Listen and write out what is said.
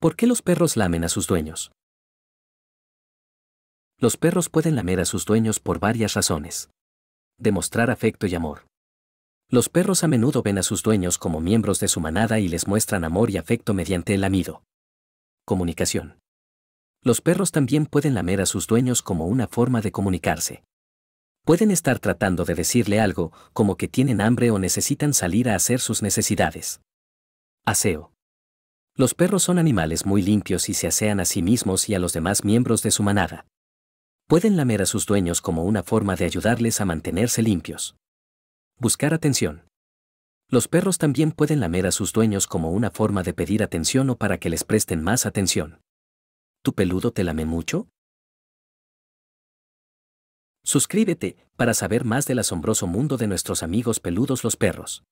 ¿Por qué los perros lamen a sus dueños? Los perros pueden lamer a sus dueños por varias razones. Demostrar afecto y amor. Los perros a menudo ven a sus dueños como miembros de su manada y les muestran amor y afecto mediante el lamido. Comunicación. Los perros también pueden lamer a sus dueños como una forma de comunicarse. Pueden estar tratando de decirle algo, como que tienen hambre o necesitan salir a hacer sus necesidades. Aseo. Los perros son animales muy limpios y se asean a sí mismos y a los demás miembros de su manada. Pueden lamer a sus dueños como una forma de ayudarles a mantenerse limpios. Buscar atención. Los perros también pueden lamer a sus dueños como una forma de pedir atención o para que les presten más atención. ¿Tu peludo te lame mucho? Suscríbete para saber más del asombroso mundo de nuestros amigos peludos los perros.